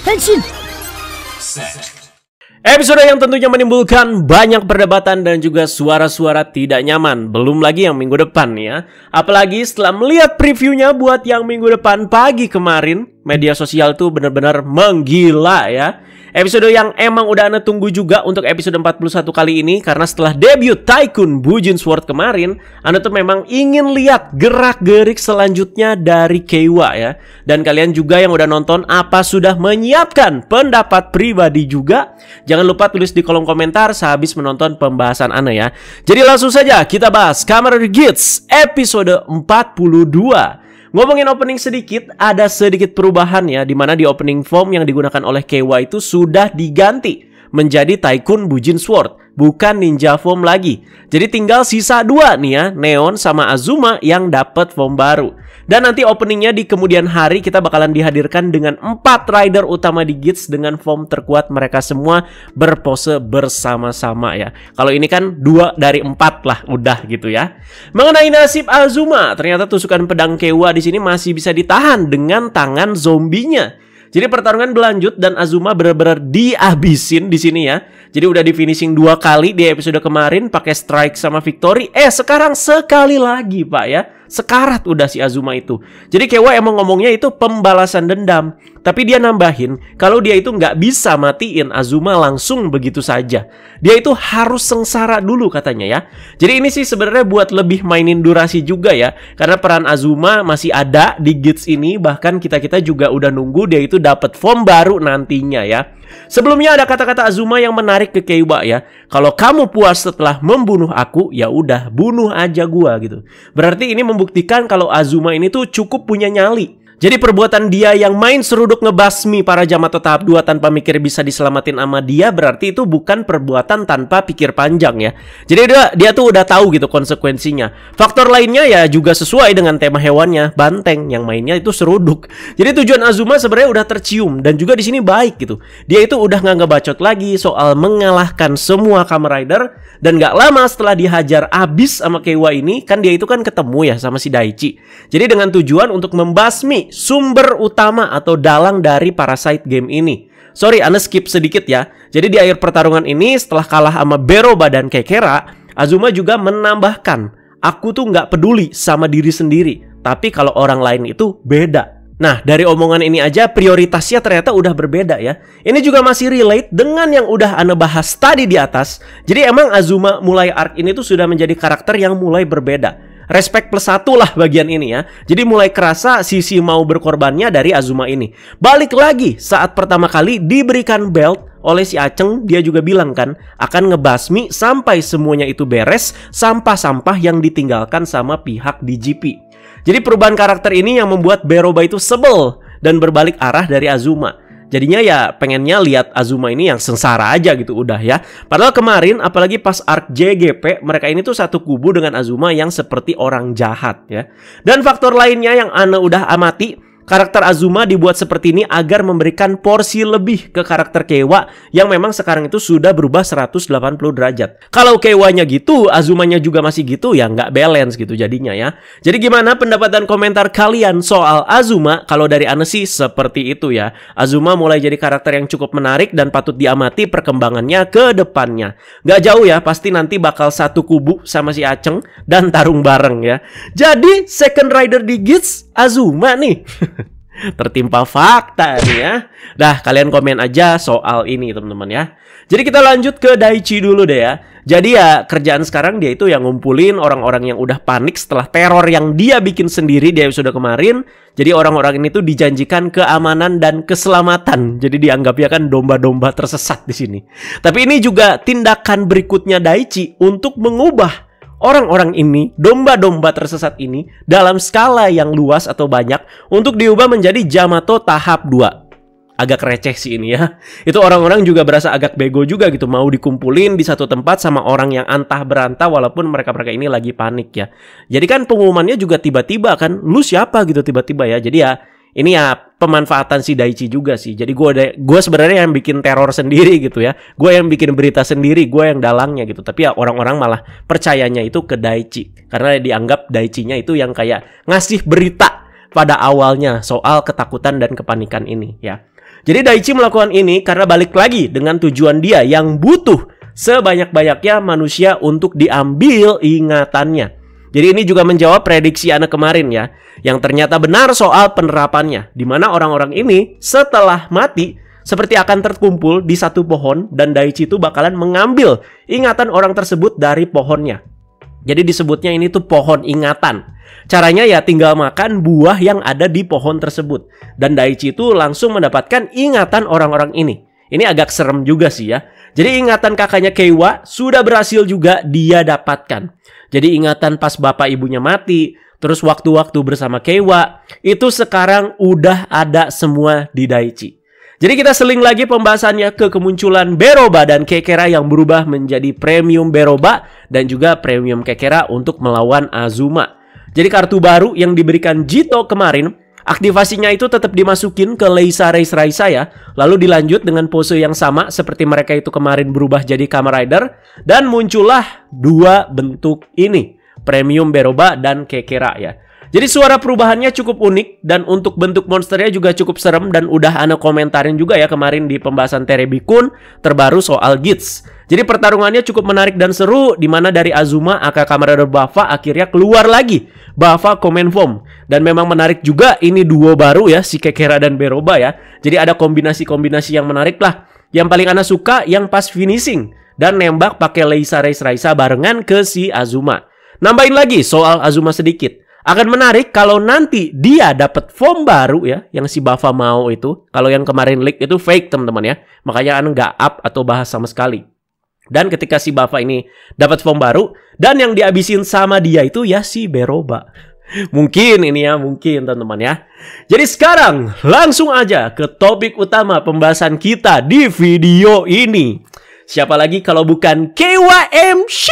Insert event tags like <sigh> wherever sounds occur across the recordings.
Henshin. Episode yang tentunya menimbulkan banyak perdebatan dan juga suara-suara tidak nyaman Belum lagi yang minggu depan ya Apalagi setelah melihat previewnya buat yang minggu depan pagi kemarin Media sosial tuh benar-benar menggila ya Episode yang emang udah Anda tunggu juga untuk episode 41 kali ini karena setelah debut Tycoon Bujin Sword kemarin, Anda tuh memang ingin lihat gerak-gerik selanjutnya dari Kewa ya. Dan kalian juga yang udah nonton apa sudah menyiapkan pendapat pribadi juga? Jangan lupa tulis di kolom komentar sehabis menonton pembahasan Anda ya. Jadi langsung saja kita bahas Kamar Gits episode 42. Ngomongin opening sedikit, ada sedikit perubahan ya, di mana di opening form yang digunakan oleh KY itu sudah diganti menjadi Tycoon Bujin Sword bukan ninja form lagi. Jadi tinggal sisa dua nih ya, Neon sama Azuma yang dapat form baru. Dan nanti openingnya di kemudian hari kita bakalan dihadirkan dengan empat rider utama di Gits dengan form terkuat mereka semua berpose bersama-sama ya. Kalau ini kan dua dari empat lah udah gitu ya. Mengenai nasib Azuma, ternyata tusukan pedang Kewa di sini masih bisa ditahan dengan tangan zombinya. Jadi pertarungan berlanjut dan Azuma benar-benar dihabisin di sini ya. Jadi udah di finishing dua kali di episode kemarin pakai strike sama victory. Eh sekarang sekali lagi pak ya. Sekarat udah si Azuma itu. Jadi Kewa emang ngomongnya itu pembalasan dendam. Tapi dia nambahin kalau dia itu nggak bisa matiin Azuma langsung begitu saja. Dia itu harus sengsara dulu katanya ya. Jadi ini sih sebenarnya buat lebih mainin durasi juga ya. Karena peran Azuma masih ada di Gits ini. Bahkan kita-kita juga udah nunggu dia itu dapat form baru nantinya ya. Sebelumnya ada kata-kata Azuma yang menarik ke Keiwa ya. Kalau kamu puas setelah membunuh aku, ya udah bunuh aja gua gitu. Berarti ini membuktikan kalau Azuma ini tuh cukup punya nyali. Jadi perbuatan dia yang main seruduk ngebasmi para jamaah tahap 2 tanpa mikir bisa diselamatin sama dia berarti itu bukan perbuatan tanpa pikir panjang ya. Jadi dia dia tuh udah tahu gitu konsekuensinya. Faktor lainnya ya juga sesuai dengan tema hewannya, banteng yang mainnya itu seruduk. Jadi tujuan Azuma sebenarnya udah tercium dan juga di sini baik gitu. Dia itu udah nggak ngebacot lagi soal mengalahkan semua Kamen Rider dan gak lama setelah dihajar abis sama Keiwa ini kan dia itu kan ketemu ya sama si Daichi. Jadi dengan tujuan untuk membasmi sumber utama atau dalang dari Parasite game ini. Sorry, Anda skip sedikit ya. Jadi di akhir pertarungan ini setelah kalah sama Beroba dan Kekera, Azuma juga menambahkan, aku tuh nggak peduli sama diri sendiri, tapi kalau orang lain itu beda. Nah, dari omongan ini aja prioritasnya ternyata udah berbeda ya. Ini juga masih relate dengan yang udah Anda bahas tadi di atas. Jadi emang Azuma mulai arc ini tuh sudah menjadi karakter yang mulai berbeda respect plus satu lah bagian ini ya. Jadi mulai kerasa sisi mau berkorbannya dari Azuma ini. Balik lagi saat pertama kali diberikan belt oleh si Aceng dia juga bilang kan akan ngebasmi sampai semuanya itu beres sampah-sampah yang ditinggalkan sama pihak DGP. Jadi perubahan karakter ini yang membuat Beroba itu sebel dan berbalik arah dari Azuma. Jadinya ya pengennya lihat Azuma ini yang sengsara aja gitu udah ya. Padahal kemarin apalagi pas arc JGP mereka ini tuh satu kubu dengan Azuma yang seperti orang jahat ya. Dan faktor lainnya yang Ana udah amati Karakter Azuma dibuat seperti ini agar memberikan porsi lebih ke karakter Kewa yang memang sekarang itu sudah berubah 180 derajat. Kalau Kewanya gitu, Azumanya juga masih gitu ya nggak balance gitu jadinya ya. Jadi gimana pendapat dan komentar kalian soal Azuma? Kalau dari Ane sih seperti itu ya. Azuma mulai jadi karakter yang cukup menarik dan patut diamati perkembangannya ke depannya. Nggak jauh ya, pasti nanti bakal satu kubu sama si Aceng dan tarung bareng ya. Jadi second rider di Gits Azuma nih. <laughs> tertimpa fakta nih ya. Dah, kalian komen aja soal ini teman-teman ya. Jadi kita lanjut ke Daichi dulu deh ya. Jadi ya kerjaan sekarang dia itu yang ngumpulin orang-orang yang udah panik setelah teror yang dia bikin sendiri dia sudah kemarin. Jadi orang-orang ini tuh dijanjikan keamanan dan keselamatan. Jadi dianggapnya kan domba-domba tersesat di sini. Tapi ini juga tindakan berikutnya Daichi untuk mengubah orang-orang ini, domba-domba tersesat ini dalam skala yang luas atau banyak untuk diubah menjadi Jamato tahap 2 agak receh sih ini ya. Itu orang-orang juga berasa agak bego juga gitu, mau dikumpulin di satu tempat sama orang yang antah berantah walaupun mereka-mereka ini lagi panik ya. Jadi kan pengumumannya juga tiba-tiba kan, lu siapa gitu tiba-tiba ya. Jadi ya ini ya pemanfaatan si Daichi juga sih. Jadi gue ada, gue sebenarnya yang bikin teror sendiri gitu ya. Gue yang bikin berita sendiri, gue yang dalangnya gitu. Tapi ya orang-orang malah percayanya itu ke Daichi karena dianggap Daichinya itu yang kayak ngasih berita pada awalnya soal ketakutan dan kepanikan ini ya. Jadi Daichi melakukan ini karena balik lagi dengan tujuan dia yang butuh sebanyak-banyaknya manusia untuk diambil ingatannya jadi ini juga menjawab prediksi anak kemarin ya, yang ternyata benar soal penerapannya, di mana orang-orang ini setelah mati seperti akan terkumpul di satu pohon dan Daichi itu bakalan mengambil ingatan orang tersebut dari pohonnya. Jadi disebutnya ini tuh pohon ingatan. Caranya ya tinggal makan buah yang ada di pohon tersebut. Dan Daichi itu langsung mendapatkan ingatan orang-orang ini. Ini agak serem juga sih ya. Jadi ingatan kakaknya Kewa sudah berhasil juga dia dapatkan. Jadi ingatan pas bapak ibunya mati, terus waktu-waktu bersama Kewa, itu sekarang udah ada semua di Daichi. Jadi kita seling lagi pembahasannya ke kemunculan Beroba dan Kekera yang berubah menjadi Premium Beroba dan juga Premium Kekera untuk melawan Azuma. Jadi kartu baru yang diberikan Jito kemarin Aktivasinya itu tetap dimasukin ke Leisa Race Raisa ya, lalu dilanjut dengan pose yang sama seperti mereka itu kemarin berubah jadi Kamen Rider, dan muncullah dua bentuk ini, Premium Beroba dan Kekera ya. Jadi suara perubahannya cukup unik dan untuk bentuk monsternya juga cukup serem dan udah ana komentarin juga ya kemarin di pembahasan Terebikun terbaru soal Gits. Jadi pertarungannya cukup menarik dan seru di mana dari Azuma aka kamera Bava akhirnya keluar lagi Bafa komen form dan memang menarik juga ini duo baru ya si Kekera dan Beroba ya. Jadi ada kombinasi-kombinasi yang menarik lah. Yang paling ana suka yang pas finishing dan nembak pakai Leisa Reis Raisa barengan ke si Azuma. Nambahin lagi soal Azuma sedikit. Akan menarik kalau nanti dia dapat form baru ya, yang si Bafa mau itu. Kalau yang kemarin leak itu fake teman-teman ya. Makanya kan nggak up atau bahas sama sekali. Dan ketika si Bafa ini dapat form baru, dan yang dihabisin sama dia itu ya si Beroba. <laughs> Mungkin ini ya, mungkin teman-teman ya. Jadi sekarang langsung aja ke topik utama pembahasan kita di video ini. Siapa lagi kalau bukan KYMC?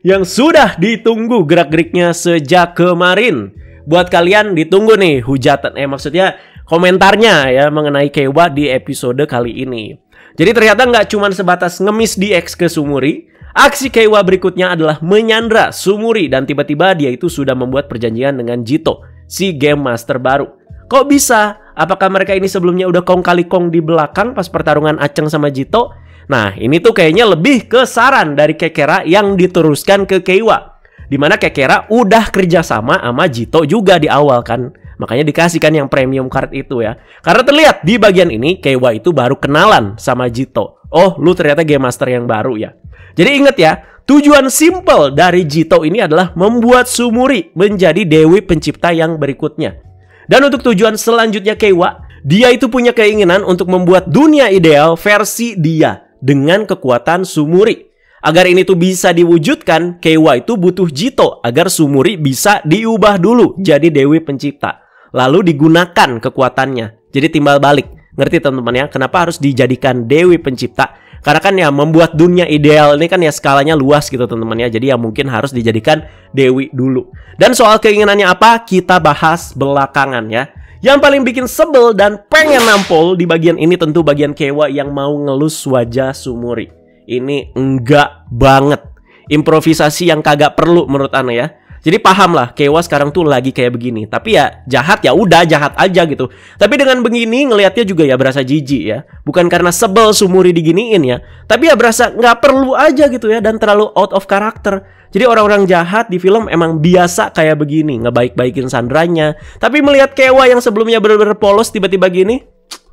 yang sudah ditunggu gerak-geriknya sejak kemarin. Buat kalian ditunggu nih hujatan eh maksudnya komentarnya ya mengenai Kewa di episode kali ini. Jadi ternyata nggak cuma sebatas ngemis DX ke Sumuri, aksi Kewa berikutnya adalah menyandra Sumuri dan tiba-tiba dia itu sudah membuat perjanjian dengan Jito, si game master baru. Kok bisa? Apakah mereka ini sebelumnya udah kong kali kong di belakang pas pertarungan Aceng sama Jito? Nah, ini tuh kayaknya lebih ke saran dari Kekera yang diteruskan ke Keiwa. Dimana Kekera udah kerjasama sama Jito juga di awal kan. Makanya dikasihkan yang premium card itu ya. Karena terlihat di bagian ini Keiwa itu baru kenalan sama Jito. Oh, lu ternyata game master yang baru ya. Jadi inget ya, Tujuan simple dari Jito ini adalah membuat Sumuri menjadi dewi pencipta yang berikutnya. Dan untuk tujuan selanjutnya Keiwa, dia itu punya keinginan untuk membuat dunia ideal versi dia dengan kekuatan Sumuri. Agar ini tuh bisa diwujudkan, Kewa itu butuh Jito agar Sumuri bisa diubah dulu jadi Dewi Pencipta. Lalu digunakan kekuatannya. Jadi timbal balik. Ngerti teman-teman ya, kenapa harus dijadikan Dewi Pencipta? Karena kan ya membuat dunia ideal ini kan ya skalanya luas gitu teman-teman ya. Jadi ya mungkin harus dijadikan dewi dulu. Dan soal keinginannya apa kita bahas belakangan ya. Yang paling bikin sebel dan pengen nampol di bagian ini tentu bagian Kewa yang mau ngelus wajah Sumuri. Ini enggak banget. Improvisasi yang kagak perlu menurut Ana ya. Jadi paham lah, Kewa sekarang tuh lagi kayak begini. Tapi ya jahat ya udah jahat aja gitu. Tapi dengan begini ngelihatnya juga ya berasa jijik ya. Bukan karena sebel sumuri diginiin ya. Tapi ya berasa nggak perlu aja gitu ya dan terlalu out of character. Jadi orang-orang jahat di film emang biasa kayak begini, ngebaik-baikin sandranya. Tapi melihat Kewa yang sebelumnya bener-bener polos tiba-tiba gini,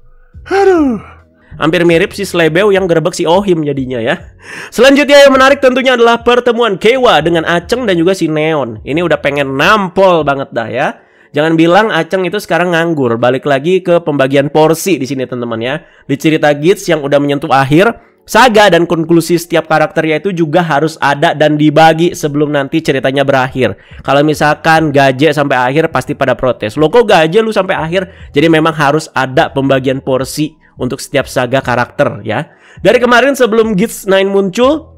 <tsk> aduh Hampir mirip si Slebew yang gerbek si Ohim jadinya ya. Selanjutnya yang menarik tentunya adalah pertemuan Kewa dengan Aceng dan juga si Neon. Ini udah pengen nampol banget dah ya. Jangan bilang Aceng itu sekarang nganggur. Balik lagi ke pembagian porsi di sini teman-teman ya. Di cerita Gits yang udah menyentuh akhir, saga dan konklusi setiap karakternya itu juga harus ada dan dibagi sebelum nanti ceritanya berakhir. Kalau misalkan gaje sampai akhir pasti pada protes. Lo kok gaje lu sampai akhir? Jadi memang harus ada pembagian porsi untuk setiap saga karakter ya. Dari kemarin sebelum Gits 9 muncul,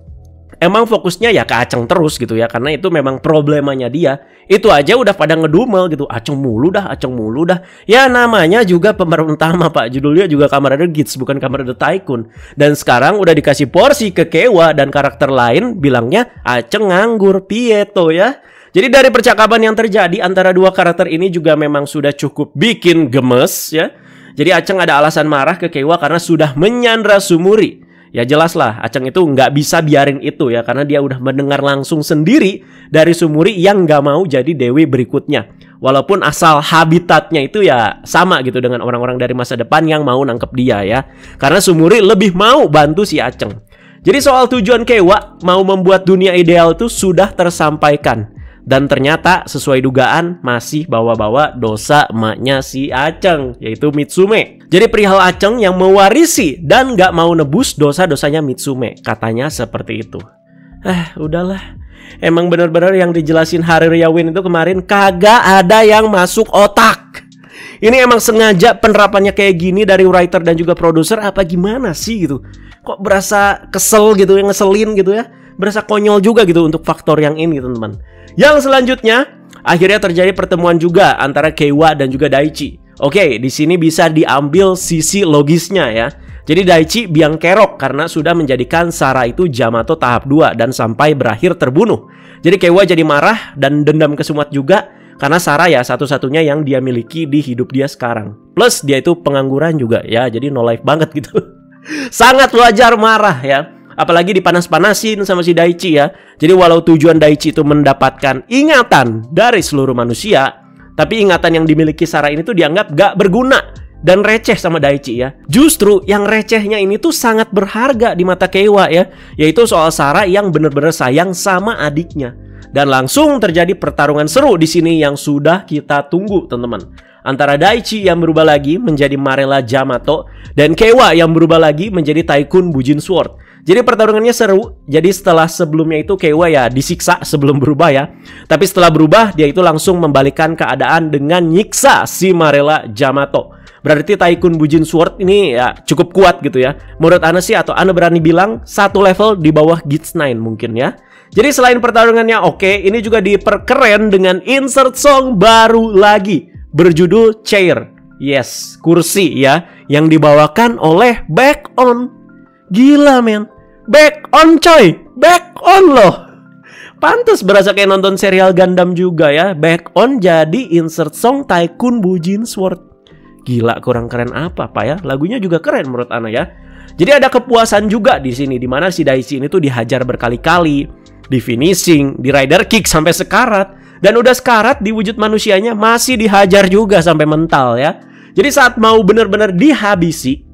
emang fokusnya ya ke Aceng terus gitu ya karena itu memang problemanya dia itu aja udah pada ngedumel gitu Aceng mulu dah Aceng mulu dah ya namanya juga pemeran utama pak judulnya juga Kamar Rider Gits bukan Kamar Rider Tycoon dan sekarang udah dikasih porsi ke Kewa dan karakter lain bilangnya Aceng nganggur Pieto ya jadi dari percakapan yang terjadi antara dua karakter ini juga memang sudah cukup bikin gemes ya jadi Aceng ada alasan marah ke Kewa karena sudah menyandra Sumuri. Ya jelaslah, Aceng itu nggak bisa biarin itu ya karena dia udah mendengar langsung sendiri dari Sumuri yang nggak mau jadi dewi berikutnya. Walaupun asal habitatnya itu ya sama gitu dengan orang-orang dari masa depan yang mau nangkep dia ya. Karena Sumuri lebih mau bantu si Aceng. Jadi soal tujuan Kewa mau membuat dunia ideal itu sudah tersampaikan dan ternyata sesuai dugaan masih bawa-bawa dosa emaknya si Aceng yaitu Mitsume. Jadi perihal Aceng yang mewarisi dan gak mau nebus dosa-dosanya Mitsume katanya seperti itu. Eh udahlah emang bener-bener yang dijelasin hari Riawin itu kemarin kagak ada yang masuk otak. Ini emang sengaja penerapannya kayak gini dari writer dan juga produser apa gimana sih gitu? Kok berasa kesel gitu, yang ngeselin gitu ya? berasa konyol juga gitu untuk faktor yang ini teman-teman. Yang selanjutnya akhirnya terjadi pertemuan juga antara Keiwa dan juga Daichi. Oke, di sini bisa diambil sisi logisnya ya. Jadi Daichi biang kerok karena sudah menjadikan Sara itu Jamato tahap 2 dan sampai berakhir terbunuh. Jadi Keiwa jadi marah dan dendam ke Sumat juga karena Sara ya satu-satunya yang dia miliki di hidup dia sekarang. Plus dia itu pengangguran juga ya, jadi no life banget gitu. <laughs> Sangat wajar marah ya apalagi dipanas-panasin sama si Daichi ya. Jadi walau tujuan Daichi itu mendapatkan ingatan dari seluruh manusia, tapi ingatan yang dimiliki Sarah ini tuh dianggap gak berguna dan receh sama Daichi ya. Justru yang recehnya ini tuh sangat berharga di mata Kewa ya, yaitu soal Sarah yang bener-bener sayang sama adiknya. Dan langsung terjadi pertarungan seru di sini yang sudah kita tunggu teman-teman. Antara Daichi yang berubah lagi menjadi Marella Jamato dan Kewa yang berubah lagi menjadi Tycoon Bujin Sword. Jadi pertarungannya seru. Jadi setelah sebelumnya itu Kewa ya disiksa sebelum berubah ya. Tapi setelah berubah dia itu langsung membalikan keadaan dengan nyiksa si Marella Jamato. Berarti Taikun Bujin Sword ini ya cukup kuat gitu ya. Menurut Ana sih atau Ana berani bilang satu level di bawah Gits 9 mungkin ya. Jadi selain pertarungannya oke, okay, ini juga diperkeren dengan insert song baru lagi berjudul Chair. Yes, kursi ya yang dibawakan oleh Back On Gila men Back on coy Back on loh Pantes berasa kayak nonton serial Gundam juga ya Back on jadi insert song Tycoon Bujin Sword Gila kurang keren apa pak ya Lagunya juga keren menurut Ana ya Jadi ada kepuasan juga di sini Dimana si Daichi ini tuh dihajar berkali-kali Di finishing, di rider kick sampai sekarat Dan udah sekarat di wujud manusianya masih dihajar juga sampai mental ya jadi saat mau bener-bener dihabisi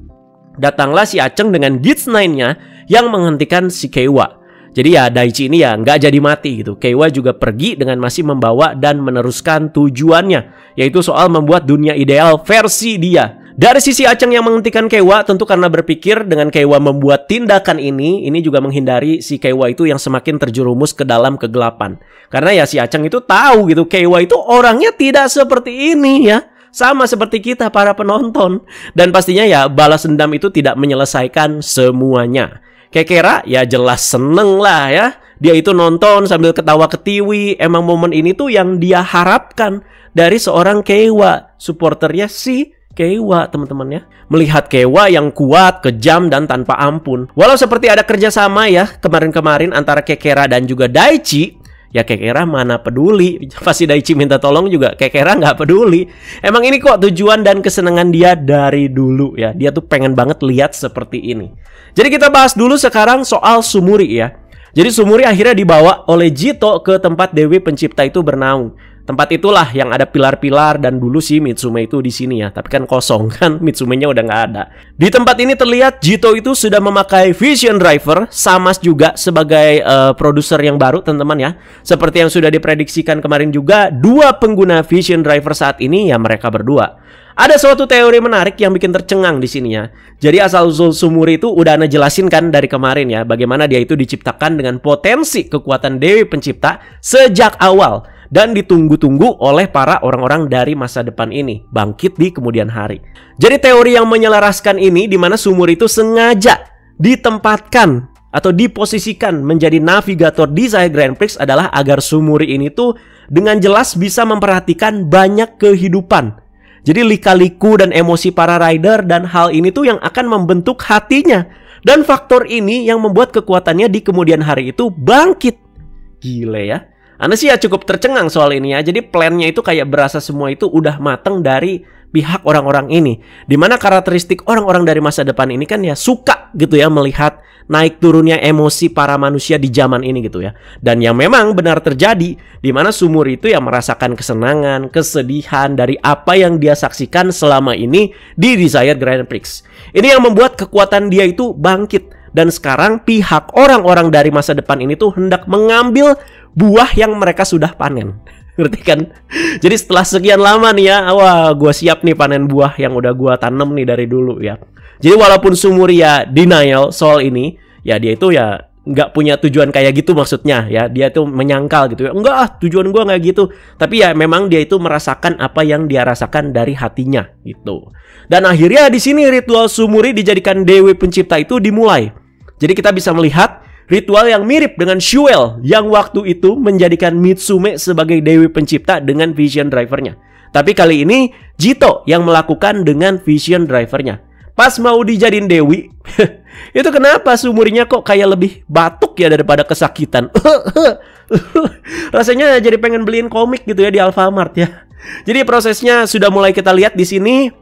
Datanglah si Aceng dengan Gits 9-nya yang menghentikan si kewa Jadi ya Daichi ini ya nggak jadi mati gitu. kewa juga pergi dengan masih membawa dan meneruskan tujuannya. Yaitu soal membuat dunia ideal versi dia. Dari sisi Aceng yang menghentikan Kewa tentu karena berpikir dengan Kewa membuat tindakan ini, ini juga menghindari si Kewa itu yang semakin terjerumus ke dalam kegelapan. Karena ya si Aceng itu tahu gitu, Kewa itu orangnya tidak seperti ini ya sama seperti kita para penonton. Dan pastinya ya balas dendam itu tidak menyelesaikan semuanya. Kekera ya jelas seneng lah ya. Dia itu nonton sambil ketawa ketiwi. Emang momen ini tuh yang dia harapkan dari seorang Kewa. Supporternya si Kewa teman-teman ya Melihat Kewa yang kuat, kejam, dan tanpa ampun Walau seperti ada kerjasama ya Kemarin-kemarin antara Kekera dan juga Daichi ya Kekera mana peduli pasti Daichi minta tolong juga Kekera nggak peduli emang ini kok tujuan dan kesenangan dia dari dulu ya dia tuh pengen banget lihat seperti ini jadi kita bahas dulu sekarang soal Sumuri ya jadi Sumuri akhirnya dibawa oleh Jito ke tempat Dewi Pencipta itu bernaung tempat itulah yang ada pilar-pilar dan dulu si Mitsume itu di sini ya, tapi kan kosong <laughs> kan Mitsumenya udah nggak ada. Di tempat ini terlihat Jito itu sudah memakai Vision Driver sama juga sebagai uh, produser yang baru teman-teman ya. Seperti yang sudah diprediksikan kemarin juga, dua pengguna Vision Driver saat ini ya mereka berdua. Ada suatu teori menarik yang bikin tercengang di sini ya. Jadi asal usul Sumuri itu udah Ana jelasin kan dari kemarin ya bagaimana dia itu diciptakan dengan potensi kekuatan Dewi Pencipta sejak awal dan ditunggu-tunggu oleh para orang-orang dari masa depan ini bangkit di kemudian hari. Jadi teori yang menyelaraskan ini di mana sumur itu sengaja ditempatkan atau diposisikan menjadi navigator di saya Grand Prix adalah agar Sumur ini tuh dengan jelas bisa memperhatikan banyak kehidupan. Jadi lika-liku dan emosi para rider dan hal ini tuh yang akan membentuk hatinya. Dan faktor ini yang membuat kekuatannya di kemudian hari itu bangkit. Gile ya. Anda sih ya cukup tercengang soal ini ya. Jadi plannya itu kayak berasa semua itu udah mateng dari pihak orang-orang ini. Dimana karakteristik orang-orang dari masa depan ini kan ya suka gitu ya melihat naik turunnya emosi para manusia di zaman ini gitu ya. Dan yang memang benar terjadi, dimana sumur itu ya merasakan kesenangan, kesedihan dari apa yang dia saksikan selama ini di Desire Grand Prix. Ini yang membuat kekuatan dia itu bangkit dan sekarang pihak orang-orang dari masa depan ini tuh hendak mengambil buah yang mereka sudah panen. <laughs> Ngerti kan? Jadi setelah sekian lama nih ya, wah gue siap nih panen buah yang udah gue tanam nih dari dulu ya. Jadi walaupun Sumuria denial soal ini, ya dia itu ya nggak punya tujuan kayak gitu maksudnya ya dia itu menyangkal gitu ya enggak ah tujuan gue nggak gitu tapi ya memang dia itu merasakan apa yang dia rasakan dari hatinya gitu dan akhirnya di sini ritual sumuri dijadikan dewi pencipta itu dimulai jadi kita bisa melihat ritual yang mirip dengan Shuel yang waktu itu menjadikan Mitsume sebagai dewi pencipta dengan vision drivernya. Tapi kali ini Jito yang melakukan dengan vision drivernya. Pas mau dijadiin dewi, <laughs> itu kenapa sumurnya kok kayak lebih batuk ya daripada kesakitan. <laughs> Rasanya jadi pengen beliin komik gitu ya di Alfamart ya. Jadi prosesnya sudah mulai kita lihat di sini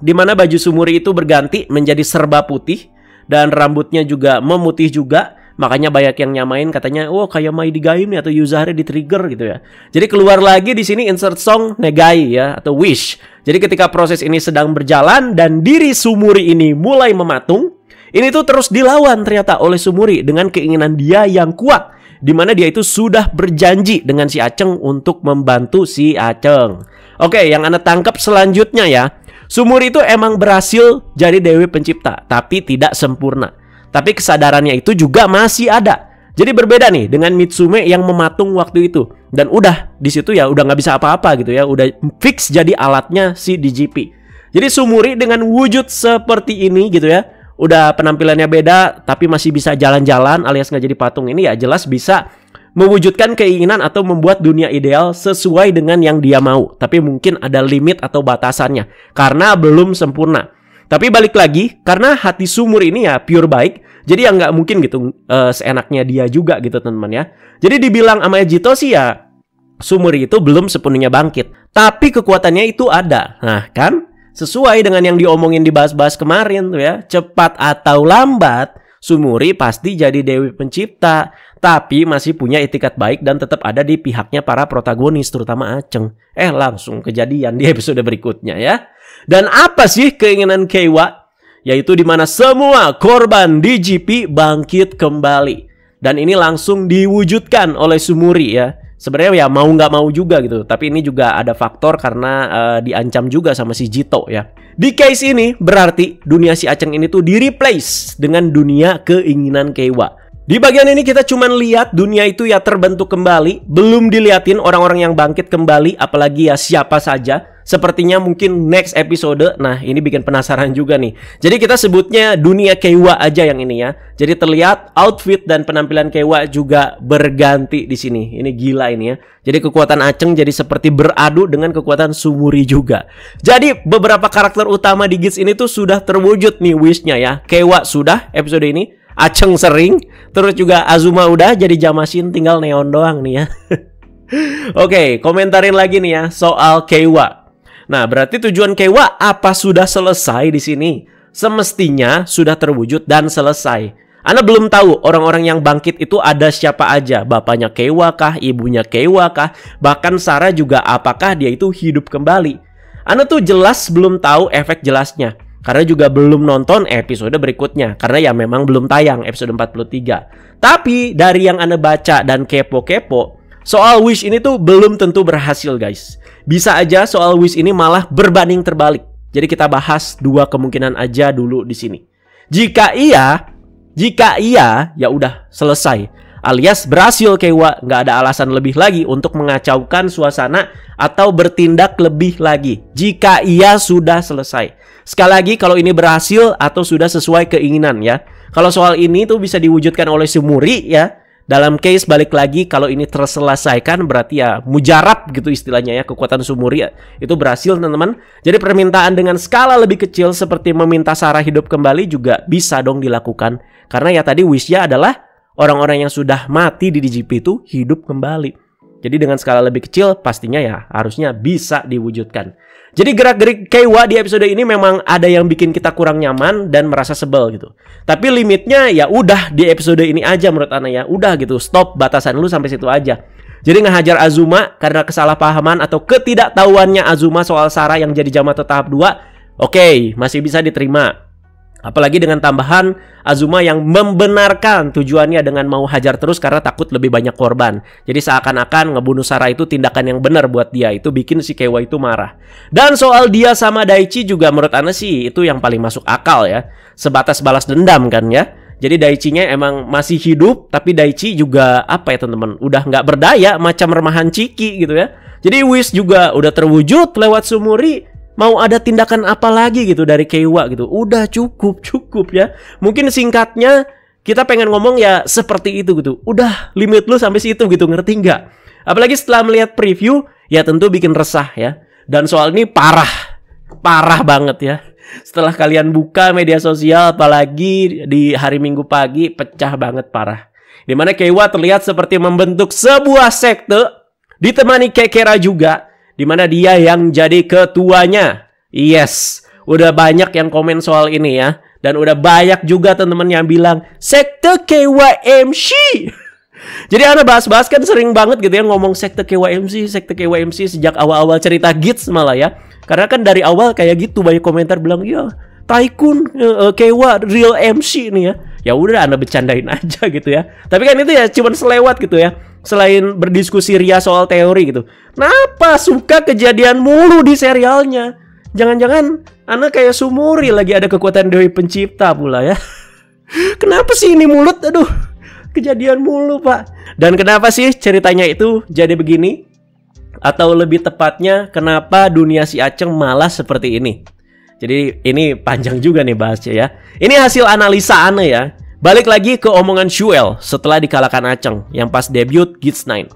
di mana baju Sumuri itu berganti menjadi serba putih dan rambutnya juga memutih juga makanya banyak yang nyamain katanya oh kayak Mai Digaim nih atau Yuzahari di trigger gitu ya jadi keluar lagi di sini insert song Negai ya atau Wish jadi ketika proses ini sedang berjalan dan diri Sumuri ini mulai mematung ini tuh terus dilawan ternyata oleh Sumuri dengan keinginan dia yang kuat di mana dia itu sudah berjanji dengan si Aceng untuk membantu si Aceng. Oke, yang Anda tangkap selanjutnya ya. Sumur itu emang berhasil jadi dewi pencipta, tapi tidak sempurna. Tapi kesadarannya itu juga masih ada. Jadi berbeda nih dengan Mitsume yang mematung waktu itu dan udah di situ ya udah nggak bisa apa-apa gitu ya, udah fix jadi alatnya si DGP. Jadi Sumuri dengan wujud seperti ini gitu ya, udah penampilannya beda tapi masih bisa jalan-jalan alias nggak jadi patung ini ya jelas bisa mewujudkan keinginan atau membuat dunia ideal sesuai dengan yang dia mau, tapi mungkin ada limit atau batasannya karena belum sempurna. Tapi balik lagi, karena hati sumur ini ya pure baik, jadi ya nggak mungkin gitu uh, seenaknya dia juga gitu teman-teman ya. Jadi dibilang sama Ejito sih ya sumur itu belum sepenuhnya bangkit, tapi kekuatannya itu ada. Nah kan, sesuai dengan yang diomongin di bahas-bahas kemarin tuh ya, cepat atau lambat Sumuri pasti jadi dewi pencipta, tapi masih punya etikat baik dan tetap ada di pihaknya para protagonis, terutama Aceng. Eh, langsung kejadian di episode berikutnya ya. Dan apa sih keinginan Kewa? Yaitu di mana semua korban DGP bangkit kembali. Dan ini langsung diwujudkan oleh Sumuri ya sebenarnya ya mau nggak mau juga gitu. Tapi ini juga ada faktor karena uh, diancam juga sama si Jito ya. Di case ini berarti dunia si Aceng ini tuh di replace dengan dunia keinginan Kewa. Di bagian ini kita cuman lihat dunia itu ya terbentuk kembali, belum diliatin orang-orang yang bangkit kembali, apalagi ya siapa saja. Sepertinya mungkin next episode. Nah, ini bikin penasaran juga nih. Jadi kita sebutnya dunia Kewa aja yang ini ya. Jadi terlihat outfit dan penampilan Kewa juga berganti di sini. Ini gila ini ya. Jadi kekuatan Aceng jadi seperti beradu dengan kekuatan Sumuri juga. Jadi beberapa karakter utama di Gits ini tuh sudah terwujud nih wishnya ya. Kewa sudah episode ini. Aceng sering, terus juga Azuma udah jadi Jamasin tinggal Neon doang nih ya. <laughs> Oke, komentarin lagi nih ya soal Kewa. Nah, berarti tujuan Kewa apa sudah selesai di sini? Semestinya sudah terwujud dan selesai. Anda belum tahu orang-orang yang bangkit itu ada siapa aja. Bapaknya Kewa kah, ibunya Kewa kah, bahkan Sarah juga apakah dia itu hidup kembali. Anda tuh jelas belum tahu efek jelasnya. Karena juga belum nonton episode berikutnya karena ya memang belum tayang episode 43. Tapi dari yang Anda baca dan kepo-kepo, soal wish ini tuh belum tentu berhasil, guys. Bisa aja soal wish ini malah berbanding terbalik. Jadi kita bahas dua kemungkinan aja dulu di sini. Jika iya, jika iya, ya udah selesai. Alias berhasil kewa, nggak ada alasan lebih lagi untuk mengacaukan suasana atau bertindak lebih lagi. Jika iya sudah selesai. Sekali lagi kalau ini berhasil atau sudah sesuai keinginan ya. Kalau soal ini tuh bisa diwujudkan oleh si muri ya. Dalam case balik lagi kalau ini terselesaikan berarti ya mujarab gitu istilahnya ya kekuatan sumuri ya. itu berhasil teman-teman. Jadi permintaan dengan skala lebih kecil seperti meminta Sarah hidup kembali juga bisa dong dilakukan. Karena ya tadi wishnya adalah orang-orang yang sudah mati di DGP itu hidup kembali. Jadi dengan skala lebih kecil pastinya ya harusnya bisa diwujudkan. Jadi gerak-gerik Kewa di episode ini memang ada yang bikin kita kurang nyaman dan merasa sebel gitu. Tapi limitnya ya udah di episode ini aja menurut Ana ya. Udah gitu, stop batasan lu sampai situ aja. Jadi ngehajar Azuma karena kesalahpahaman atau ketidaktahuannya Azuma soal Sarah yang jadi jamaah tahap 2, oke, okay, masih bisa diterima. Apalagi dengan tambahan Azuma yang membenarkan tujuannya dengan mau hajar terus karena takut lebih banyak korban. Jadi seakan-akan ngebunuh Sarah itu tindakan yang benar buat dia. Itu bikin si Kewa itu marah. Dan soal dia sama Daichi juga menurut Ana sih itu yang paling masuk akal ya. Sebatas balas dendam kan ya. Jadi Daichi-nya emang masih hidup, tapi Daichi juga apa ya teman-teman, udah nggak berdaya, macam remahan Ciki gitu ya. Jadi wish juga udah terwujud lewat Sumuri, mau ada tindakan apa lagi gitu dari Kewa gitu. Udah cukup, cukup ya. Mungkin singkatnya kita pengen ngomong ya seperti itu gitu. Udah limit lu sampai situ gitu, ngerti nggak? Apalagi setelah melihat preview, ya tentu bikin resah ya. Dan soal ini parah, parah banget ya. Setelah kalian buka media sosial, apalagi di hari Minggu pagi, pecah banget parah. Dimana Kewa terlihat seperti membentuk sebuah sekte, ditemani Kekera juga, Dimana dia yang jadi ketuanya. Yes, udah banyak yang komen soal ini ya. Dan udah banyak juga teman-teman yang bilang, Sekte KYMC. <laughs> Jadi anak bahas-bahas kan sering banget gitu ya ngomong sekte KYMC, sekte KYMC sejak awal-awal cerita Gits malah ya. Karena kan dari awal kayak gitu banyak komentar bilang, ya Tycoon, uh, eh, eh, Kewa, Real MC nih ya ya udah anda bercandain <laughs> aja gitu ya tapi kan itu ya cuman selewat gitu ya selain berdiskusi ria soal teori gitu kenapa suka kejadian mulu di serialnya jangan-jangan anda kayak sumuri lagi ada kekuatan dewi pencipta pula ya <laughs> kenapa sih ini mulut aduh kejadian mulu pak dan kenapa sih ceritanya itu jadi begini atau lebih tepatnya kenapa dunia si Aceng malah seperti ini jadi ini panjang juga nih bahasnya ya. Ini hasil analisa aneh ya. Balik lagi ke omongan Shuel setelah dikalahkan Aceng yang pas debut Gits 9.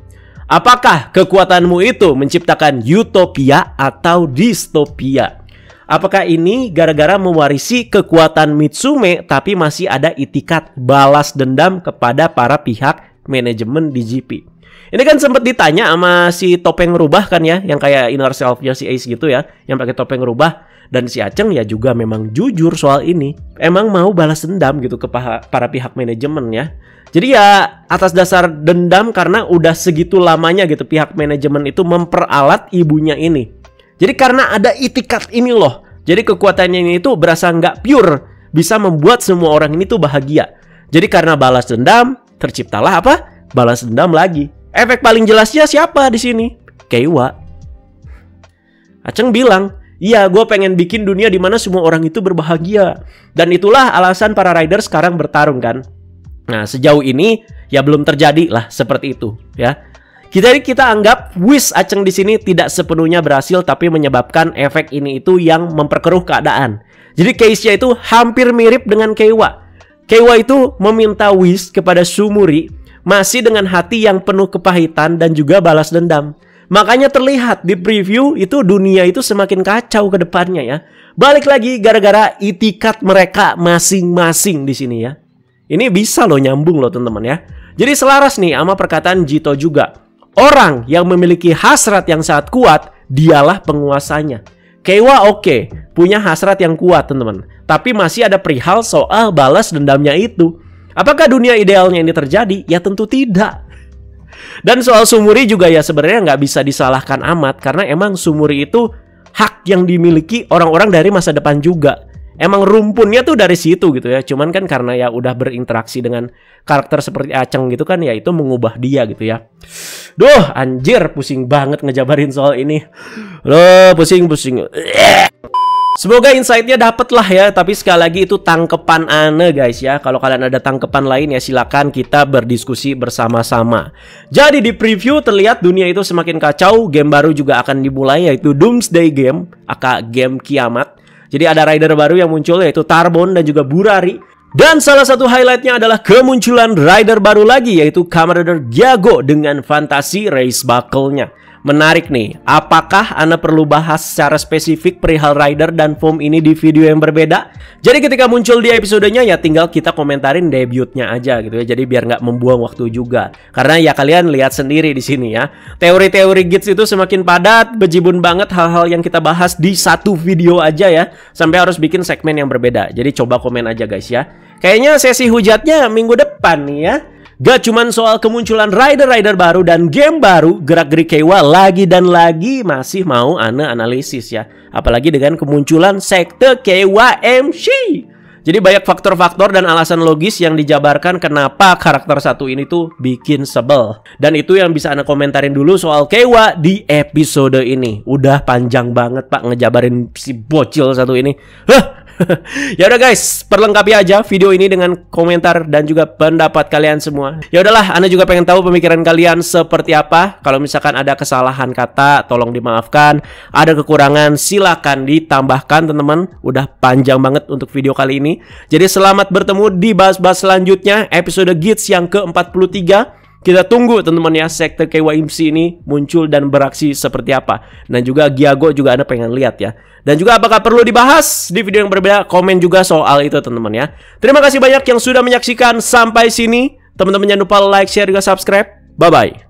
Apakah kekuatanmu itu menciptakan utopia atau distopia? Apakah ini gara-gara mewarisi kekuatan Mitsume tapi masih ada itikat balas dendam kepada para pihak manajemen di GP? Ini kan sempat ditanya sama si topeng rubah kan ya, yang kayak inner self-nya si Ace gitu ya, yang pakai topeng rubah. Dan si Aceng ya juga memang jujur soal ini. Emang mau balas dendam gitu ke para pihak manajemen ya. Jadi ya atas dasar dendam karena udah segitu lamanya gitu pihak manajemen itu memperalat ibunya ini. Jadi karena ada itikat ini loh. Jadi kekuatannya ini tuh berasa nggak pure. Bisa membuat semua orang ini tuh bahagia. Jadi karena balas dendam, terciptalah apa? Balas dendam lagi. Efek paling jelasnya siapa di sini? Kewa. Aceng bilang, Iya, gue pengen bikin dunia di mana semua orang itu berbahagia. Dan itulah alasan para rider sekarang bertarung kan. Nah, sejauh ini ya belum terjadi lah seperti itu ya. Kita kita anggap Wish Aceng di sini tidak sepenuhnya berhasil tapi menyebabkan efek ini itu yang memperkeruh keadaan. Jadi case-nya itu hampir mirip dengan Kewa. Kewa itu meminta Wish kepada Sumuri masih dengan hati yang penuh kepahitan dan juga balas dendam. Makanya terlihat di preview itu dunia itu semakin kacau ke depannya ya. Balik lagi gara-gara itikat mereka masing-masing di sini ya. Ini bisa loh nyambung loh teman-teman ya. Jadi selaras nih sama perkataan Jito juga. Orang yang memiliki hasrat yang sangat kuat, dialah penguasanya. Kewa oke, okay, punya hasrat yang kuat teman-teman. Tapi masih ada perihal soal balas dendamnya itu. Apakah dunia idealnya ini terjadi? Ya tentu tidak. Dan soal Sumuri juga ya sebenarnya nggak bisa disalahkan amat karena emang Sumuri itu hak yang dimiliki orang-orang dari masa depan juga. Emang rumpunnya tuh dari situ gitu ya. Cuman kan karena ya udah berinteraksi dengan karakter seperti Aceng gitu kan ya itu mengubah dia gitu ya. Duh, anjir pusing banget ngejabarin soal ini. Loh, pusing pusing. Semoga insightnya dapet lah ya Tapi sekali lagi itu tangkepan Ane guys ya Kalau kalian ada tangkepan lain ya silakan kita berdiskusi bersama-sama Jadi di preview terlihat dunia itu semakin kacau Game baru juga akan dimulai yaitu Doomsday Game Aka game kiamat jadi ada rider baru yang muncul yaitu Tarbon dan juga Burari dan salah satu highlightnya adalah kemunculan rider baru lagi yaitu Rider Giago dengan fantasi race buckle-nya. Menarik nih, apakah Anda perlu bahas secara spesifik perihal rider dan foam ini di video yang berbeda? Jadi ketika muncul di episodenya ya tinggal kita komentarin debutnya aja gitu ya. Jadi biar nggak membuang waktu juga. Karena ya kalian lihat sendiri di sini ya. Teori-teori Gits itu semakin padat, bejibun banget hal-hal yang kita bahas di satu video aja ya. Sampai harus bikin segmen yang berbeda. Jadi coba komen aja guys ya. Kayaknya sesi hujatnya minggu depan nih ya. Gak cuman soal kemunculan rider-rider baru dan game baru, gerak-gerik Kewa lagi dan lagi masih mau Ana analisis ya. Apalagi dengan kemunculan sekte Kewa MC. Jadi banyak faktor-faktor dan alasan logis yang dijabarkan kenapa karakter satu ini tuh bikin sebel. Dan itu yang bisa anda komentarin dulu soal Kewa di episode ini. Udah panjang banget Pak ngejabarin si bocil satu ini. Hah, <laughs> ya udah guys, perlengkapi aja video ini dengan komentar dan juga pendapat kalian semua. Ya udahlah, Anda juga pengen tahu pemikiran kalian seperti apa. Kalau misalkan ada kesalahan kata, tolong dimaafkan. Ada kekurangan, silahkan ditambahkan teman-teman. Udah panjang banget untuk video kali ini. Jadi selamat bertemu di bahas-bahas selanjutnya episode Gits yang ke-43. Kita tunggu teman-teman ya sekte KYMC ini muncul dan beraksi seperti apa. Dan juga Giago juga Anda pengen lihat ya. Dan juga apakah perlu dibahas di video yang berbeda? Komen juga soal itu teman-teman ya. Terima kasih banyak yang sudah menyaksikan sampai sini. Teman-teman jangan lupa like, share, juga subscribe. Bye-bye.